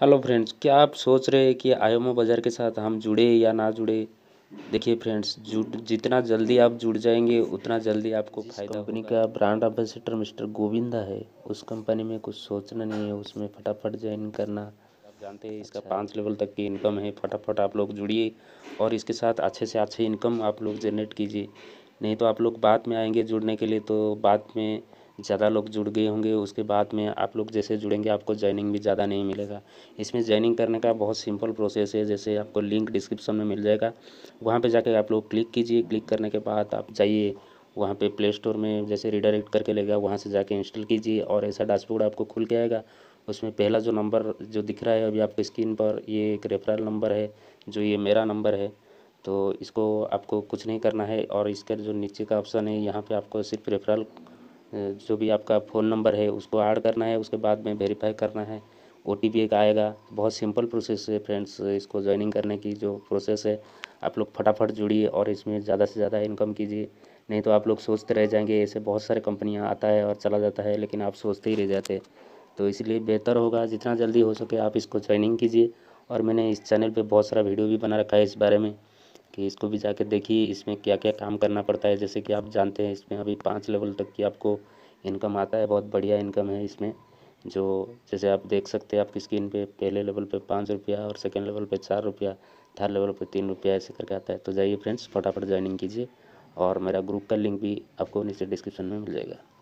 Hello friends क्या आप सोच रहे हैं कि आयोमो बाज़ार के साथ हम जुड़े या ना जुड़े देखिए फ्रेंड्स जुड़ जितना जल्दी आप जुड़ जाएंगे उतना जल्दी आपको फायदा कंपनी का ब्रांड एम्बेसडर मिस्टर गोविंदा है उस कंपनी में कुछ सोचना नहीं है उसमें फटाफट ज्वाइन करना आप जानते हैं इसका अच्छा। पाँच लेवल तक की इनकम है फटाफट आप लोग जुड़िए और इसके साथ अच्छे से अच्छे इनकम आप लोग जनरेट कीजिए नहीं तो आप लोग बाद में आएंगे जुड़ने के लिए तो बाद में ज़्यादा लोग जुड़ गए होंगे उसके बाद में आप लोग जैसे जुड़ेंगे आपको ज्वाइनिंग भी ज़्यादा नहीं मिलेगा इसमें ज्वाइनिंग करने का बहुत सिंपल प्रोसेस है जैसे आपको लिंक डिस्क्रिप्शन में मिल जाएगा वहाँ पर जाकर आप लोग क्लिक कीजिए क्लिक करने के बाद आप जाइए वहाँ पे प्ले स्टोर में जैसे रिडायरेक्ट करके लेगा वहाँ से जाके इंस्टॉल कीजिए और ऐसा डैशबोर्ड आपको खुल के आएगा उसमें पहला जो नंबर जो दिख रहा है अभी आपके स्क्रीन पर ये एक रेफरल नंबर है जो ये मेरा नंबर है तो इसको आपको कुछ नहीं करना है और इसका जो नीचे का ऑप्शन है यहाँ पे आपको सिर्फ रेफरल जो भी आपका फ़ोन नंबर है उसको ऐड करना है उसके बाद में वेरीफाई करना है ओ टी पी एक आएगा बहुत सिंपल प्रोसेस है फ्रेंड्स इसको ज्वाइनिंग करने की जो प्रोसेस है आप लोग फटाफट जुड़िए और इसमें ज़्यादा से ज़्यादा इनकम कीजिए नहीं तो आप लोग सोचते रह जाएंगे ऐसे बहुत सारे कंपनियाँ आता है और चला जाता है लेकिन आप सोचते ही रह जाते तो इसलिए बेहतर होगा जितना जल्दी हो सके आप इसको ज्वाइनिंग कीजिए और मैंने इस चैनल पर बहुत सारा वीडियो भी बना रखा है इस बारे में कि इसको भी जाके देखिए इसमें क्या क्या काम करना पड़ता है जैसे कि आप जानते हैं इसमें अभी पाँच लेवल तक की आपको इनकम आता है बहुत बढ़िया इनकम है इसमें जो जैसे आप देख सकते हैं आपकी स्क्रीन पे पहले लेवल पे पाँच रुपया और सेकंड लेवल पे चार रुपया थर्ड लेवल पे तीन रुपया ऐसे करके आता है तो जाइए फ्रेंड्स फटाफट ज्वाइनिंग कीजिए और मेरा ग्रुप का लिंक भी आपको नीचे डिस्क्रिप्शन में मिल जाएगा